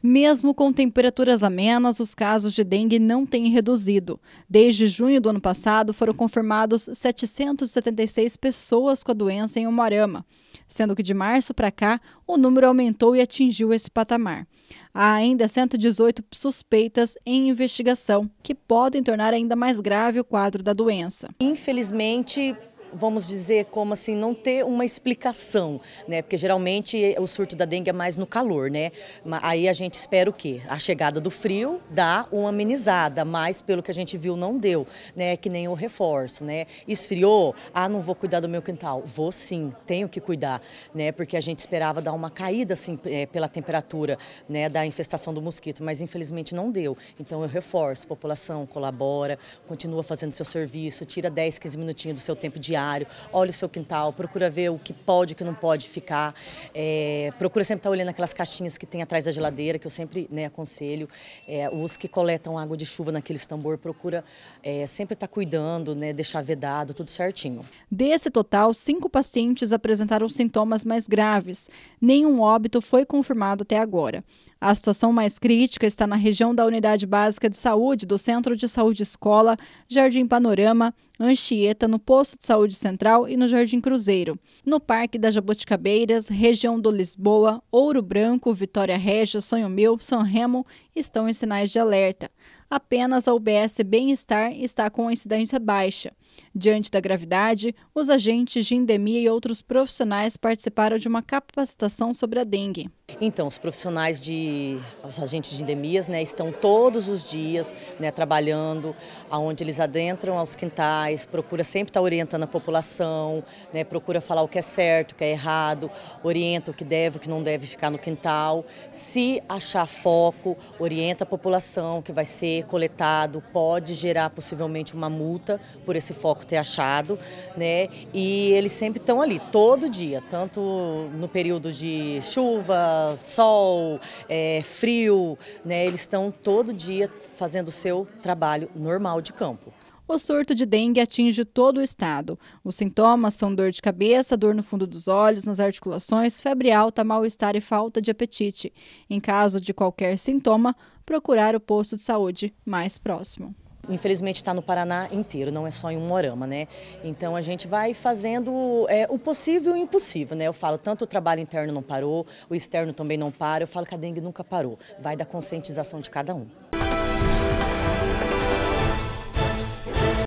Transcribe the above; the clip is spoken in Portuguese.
Mesmo com temperaturas amenas, os casos de dengue não têm reduzido. Desde junho do ano passado, foram confirmados 776 pessoas com a doença em Umarama, sendo que de março para cá o número aumentou e atingiu esse patamar. Há ainda 118 suspeitas em investigação, que podem tornar ainda mais grave o quadro da doença. Infelizmente, vamos dizer, como assim, não ter uma explicação, né? Porque geralmente o surto da dengue é mais no calor, né? Aí a gente espera o quê? A chegada do frio dá uma amenizada, mas pelo que a gente viu não deu, né? Que nem o reforço, né? Esfriou, ah, não vou cuidar do meu quintal. Vou sim, tenho que cuidar, né? Porque a gente esperava dar uma caída, assim, é, pela temperatura, né? Da infestação do mosquito, mas infelizmente não deu. Então eu reforço, população colabora, continua fazendo seu serviço, tira 10, 15 minutinhos do seu tempo diário diário, olha o seu quintal, procura ver o que pode, o que não pode ficar, é, procura sempre estar olhando aquelas caixinhas que tem atrás da geladeira, que eu sempre né, aconselho, é, os que coletam água de chuva naqueles tambor, procura é, sempre estar cuidando, né, deixar vedado, tudo certinho. Desse total, cinco pacientes apresentaram sintomas mais graves. Nenhum óbito foi confirmado até agora. A situação mais crítica está na região da Unidade Básica de Saúde do Centro de Saúde Escola, Jardim Panorama, Anchieta, no Posto de Saúde Central e no Jardim Cruzeiro. No Parque das Jabuticabeiras, região do Lisboa, Ouro Branco, Vitória Régia, Sonho Meu, São Remo estão em sinais de alerta. Apenas a UBS Bem-Estar está com incidência baixa. Diante da gravidade, os agentes de endemia e outros profissionais participaram de uma capacitação sobre a dengue. Então, os profissionais de os agentes de endemias, né, estão todos os dias, né, trabalhando, aonde eles adentram aos quintais, procura sempre estar tá orientando a população, né, procura falar o que é certo, o que é errado, orienta o que deve, o que não deve ficar no quintal. Se achar foco, orienta orienta a população que vai ser coletado, pode gerar possivelmente uma multa por esse foco ter achado, né? E eles sempre estão ali, todo dia, tanto no período de chuva, sol, é, frio, né? Eles estão todo dia fazendo o seu trabalho normal de campo o surto de dengue atinge todo o estado. Os sintomas são dor de cabeça, dor no fundo dos olhos, nas articulações, febre alta, mal-estar e falta de apetite. Em caso de qualquer sintoma, procurar o posto de saúde mais próximo infelizmente está no Paraná inteiro, não é só em um morama, né? Então a gente vai fazendo é, o possível e o impossível, né? Eu falo, tanto o trabalho interno não parou, o externo também não para, eu falo que a dengue nunca parou. Vai da conscientização de cada um.